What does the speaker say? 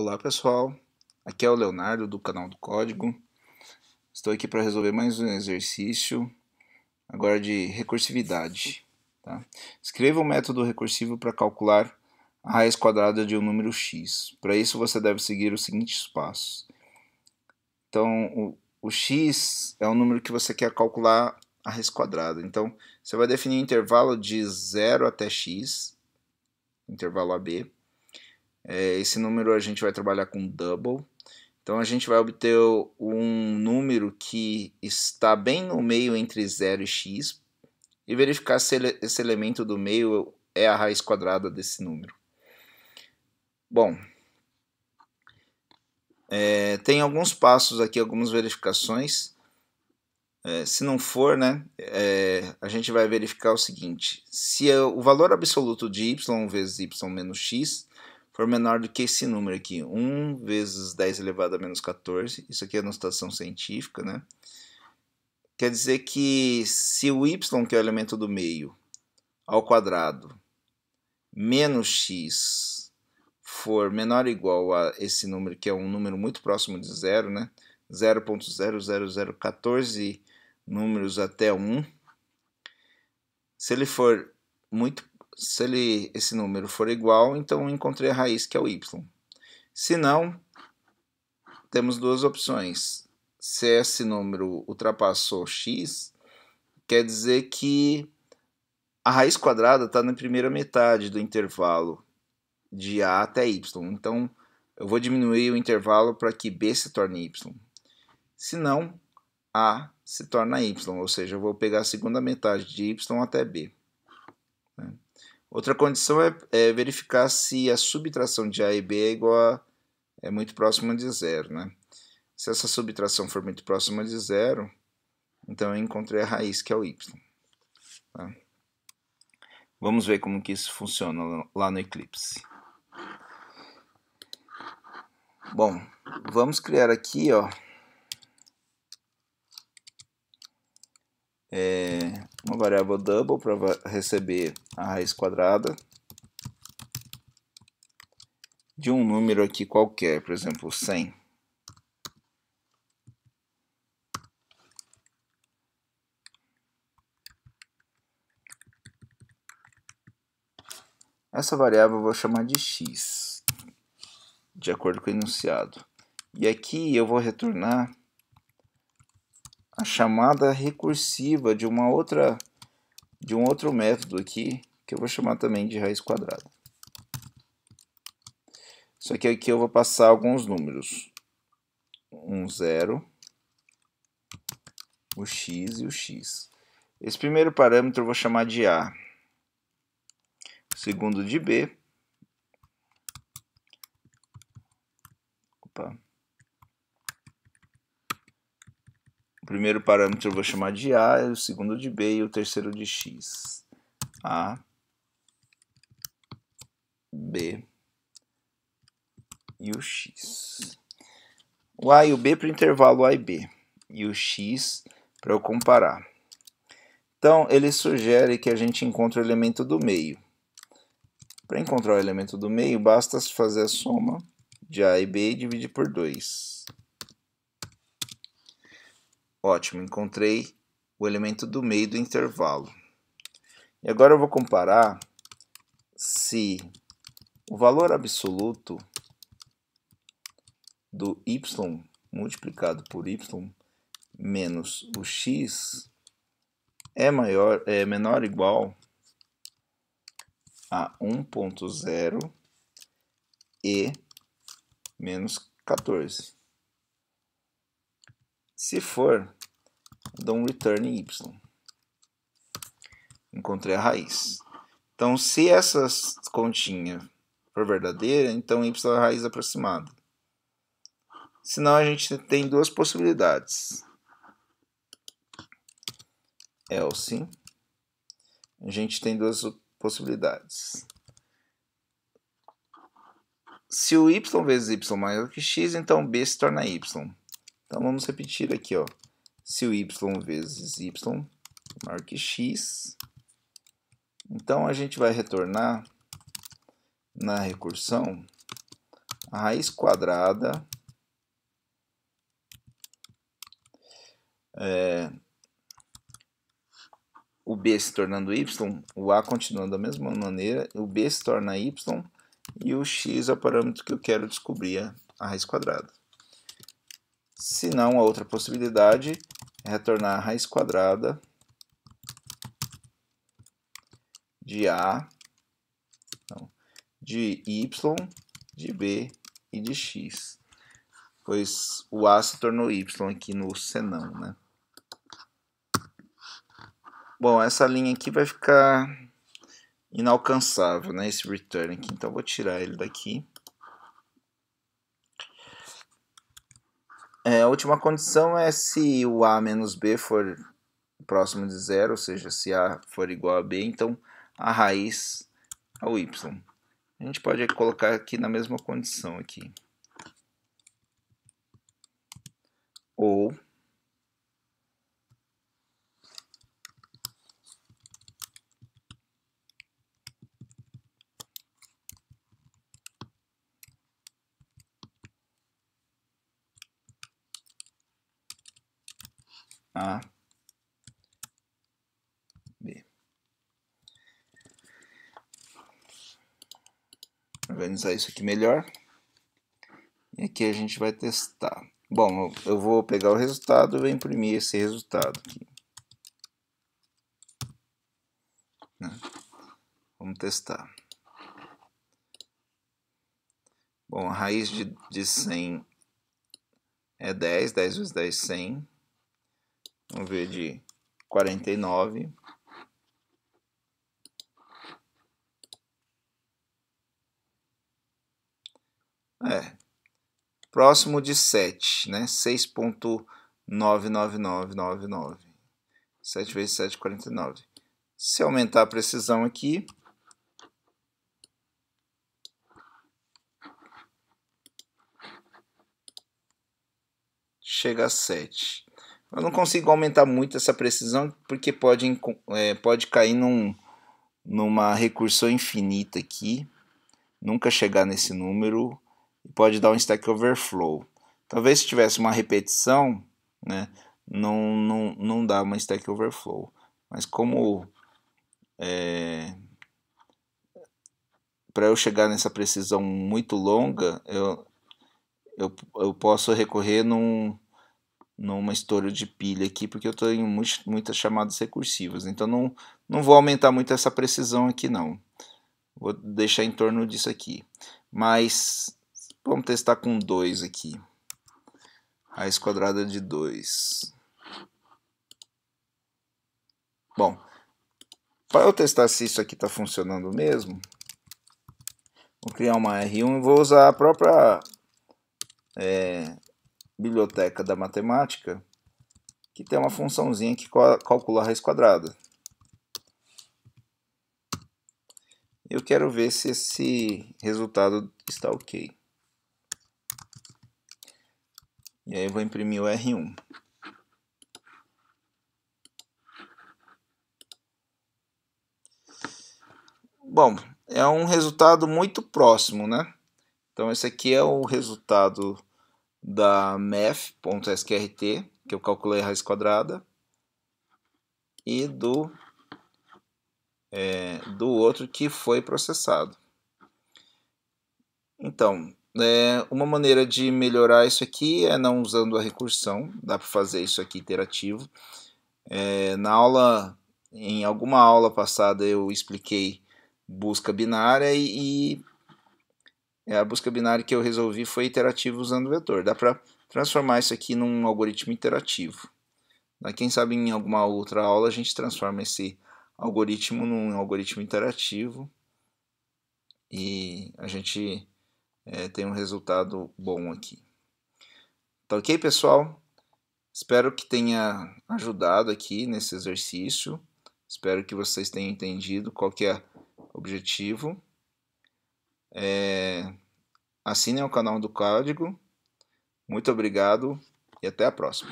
Olá pessoal, aqui é o Leonardo do canal do Código. Estou aqui para resolver mais um exercício agora de recursividade. Tá? Escreva um método recursivo para calcular a raiz quadrada de um número x. Para isso você deve seguir os seguintes passos. Então o, o x é o número que você quer calcular a raiz quadrada. Então você vai definir um intervalo de 0 até x, intervalo AB é, esse número a gente vai trabalhar com double. Então a gente vai obter um número que está bem no meio entre 0 e x e verificar se esse elemento do meio é a raiz quadrada desse número. Bom, é, tem alguns passos aqui, algumas verificações. É, se não for, né, é, a gente vai verificar o seguinte: se o valor absoluto de y vezes y menos x for menor do que esse número aqui, 1 vezes 10 elevado a menos 14, isso aqui é notação científica, né? Quer dizer que se o y, que é o elemento do meio, ao quadrado, menos x for menor ou igual a esse número, que é um número muito próximo de zero, né? 0.00014 números até 1. Se ele for muito se ele, esse número for igual, então eu encontrei a raiz que é o y. Se não, temos duas opções. Se esse número ultrapassou x, quer dizer que a raiz quadrada está na primeira metade do intervalo de a até y. Então, eu vou diminuir o intervalo para que b se torne y. Se não, a se torna y, ou seja, eu vou pegar a segunda metade de y até b. Né? Outra condição é, é, verificar se a subtração de A e B é igual a, é muito próxima de zero, né? Se essa subtração for muito próxima de zero, então eu encontrei a raiz, que é o y. Tá? Vamos ver como que isso funciona lá no Eclipse. Bom, vamos criar aqui, ó, é, uma variável double para receber a raiz quadrada de um número aqui qualquer, por exemplo, 100. Essa variável eu vou chamar de x, de acordo com o enunciado. E aqui eu vou retornar a chamada recursiva de uma outra de um outro método aqui, que eu vou chamar também de raiz quadrada. Só que aqui eu vou passar alguns números. Um zero, o x e o x. Esse primeiro parâmetro eu vou chamar de A. O segundo de B. Opa. primeiro parâmetro eu vou chamar de A, o segundo de B e o terceiro de X. A, B e o X. O A e o B para o intervalo A e B. E o X para eu comparar. Então, ele sugere que a gente encontre o elemento do meio. Para encontrar o elemento do meio, basta fazer a soma de A e B e dividir por 2. Ótimo, encontrei o elemento do meio do intervalo. E agora eu vou comparar se o valor absoluto do y multiplicado por y menos o x é maior é menor ou igual a 1.0 e menos 14. Se for, dou um return y. Encontrei a raiz. Então, se essa continha for verdadeira, então y é a raiz aproximada. Senão, a gente tem duas possibilidades. Else. É a gente tem duas possibilidades. Se o y vezes y maior que x, então b se torna y. Então vamos repetir aqui, ó. Se o y vezes y maior que x, então a gente vai retornar na recursão a raiz quadrada é, o b se tornando y, o a continuando da mesma maneira, o b se torna y e o x é o parâmetro que eu quero descobrir a raiz quadrada. Se não, a outra possibilidade é retornar a raiz quadrada de A, de Y, de B e de X. Pois o A se tornou Y aqui no senão, né? Bom, essa linha aqui vai ficar inalcançável, né? Esse return aqui. Então, vou tirar ele daqui. É, a última condição é se o A menos B for próximo de zero, ou seja, se A for igual a B, então a raiz ao é Y. A gente pode colocar aqui na mesma condição aqui. Ou A, B. Organizar isso aqui melhor. E aqui a gente vai testar. Bom, eu vou pegar o resultado e vou imprimir esse resultado aqui. Né? Vamos testar. Bom, a raiz de, de 100 é 10, 10 vezes 10, 100. Vamos ver de 49. É. Próximo de 7, né? 6.99999. 7 vezes 7, 49. Se aumentar a precisão aqui, chega a 7. Eu não consigo aumentar muito essa precisão porque pode, é, pode cair num, numa recursão infinita aqui, nunca chegar nesse número e pode dar um stack overflow. Talvez se tivesse uma repetição, né, não, não, não dá uma stack overflow. Mas como é, para eu chegar nessa precisão muito longa, eu, eu, eu posso recorrer num numa estouro de pilha aqui, porque eu tenho muitas, muitas chamadas recursivas. Então não, não vou aumentar muito essa precisão aqui não. Vou deixar em torno disso aqui. Mas vamos testar com 2 aqui. Raiz quadrada de 2. Bom, para eu testar se isso aqui está funcionando mesmo, vou criar uma R1 e vou usar a própria é, biblioteca da matemática que tem uma funçãozinha que calcula a raiz quadrada. Eu quero ver se esse resultado está ok. E aí eu vou imprimir o R1. Bom, é um resultado muito próximo, né? Então esse aqui é o resultado da math.sqrt, que eu calculei a raiz quadrada, e do, é, do outro que foi processado. Então, é, uma maneira de melhorar isso aqui é não usando a recursão, dá para fazer isso aqui iterativo. É, na aula, em alguma aula passada eu expliquei busca binária e, e é, a busca binária que eu resolvi foi iterativa usando o vetor. Dá para transformar isso aqui num algoritmo iterativo. Quem sabe em alguma outra aula a gente transforma esse algoritmo num algoritmo interativo e a gente é, tem um resultado bom aqui. Tá ok, pessoal? Espero que tenha ajudado aqui nesse exercício. Espero que vocês tenham entendido qual que é o objetivo. É... Assinem o canal do Código. Muito obrigado e até a próxima.